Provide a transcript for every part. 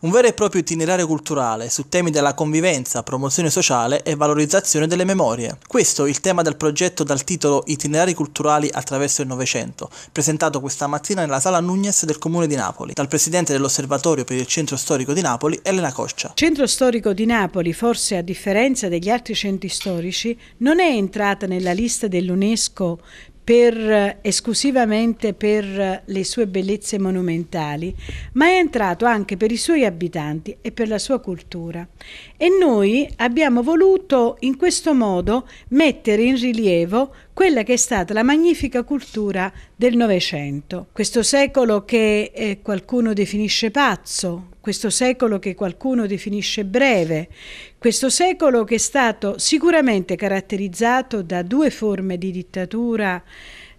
un vero e proprio itinerario culturale su temi della convivenza, promozione sociale e valorizzazione delle memorie. Questo è il tema del progetto dal titolo Itinerari culturali attraverso il Novecento, presentato questa mattina nella sala Nugnes del Comune di Napoli, dal presidente dell'Osservatorio per il Centro Storico di Napoli, Elena Coccia. Centro Storico di Napoli, forse a differenza degli altri centri storici, non è entrata nella lista dell'UNESCO per, esclusivamente per le sue bellezze monumentali, ma è entrato anche per i suoi abitanti e per la sua cultura. E noi abbiamo voluto in questo modo mettere in rilievo quella che è stata la magnifica cultura del Novecento, questo secolo che eh, qualcuno definisce pazzo, questo secolo che qualcuno definisce breve, questo secolo che è stato sicuramente caratterizzato da due forme di dittatura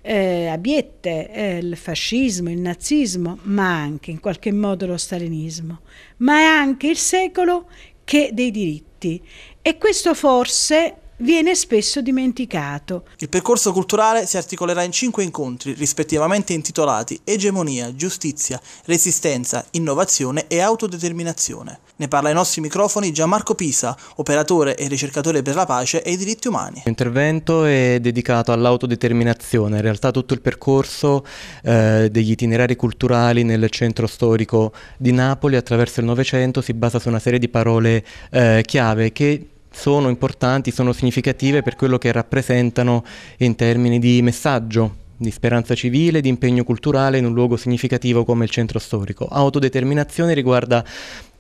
eh, abiette, eh, il fascismo, il nazismo, ma anche in qualche modo lo stalinismo, ma è anche il secolo che dei diritti. E questo forse viene spesso dimenticato. Il percorso culturale si articolerà in cinque incontri, rispettivamente intitolati Egemonia, Giustizia, Resistenza, Innovazione e Autodeterminazione. Ne parla ai nostri microfoni Gianmarco Pisa, operatore e ricercatore per la pace e i diritti umani. L'intervento è dedicato all'autodeterminazione, in realtà tutto il percorso eh, degli itinerari culturali nel centro storico di Napoli attraverso il Novecento si basa su una serie di parole eh, chiave che sono importanti, sono significative per quello che rappresentano in termini di messaggio di speranza civile, di impegno culturale in un luogo significativo come il centro storico. Autodeterminazione riguarda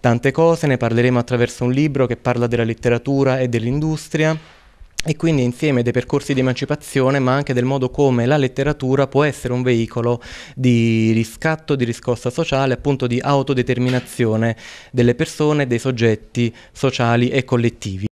tante cose, ne parleremo attraverso un libro che parla della letteratura e dell'industria e quindi insieme dei percorsi di emancipazione ma anche del modo come la letteratura può essere un veicolo di riscatto, di riscossa sociale, appunto di autodeterminazione delle persone, dei soggetti sociali e collettivi.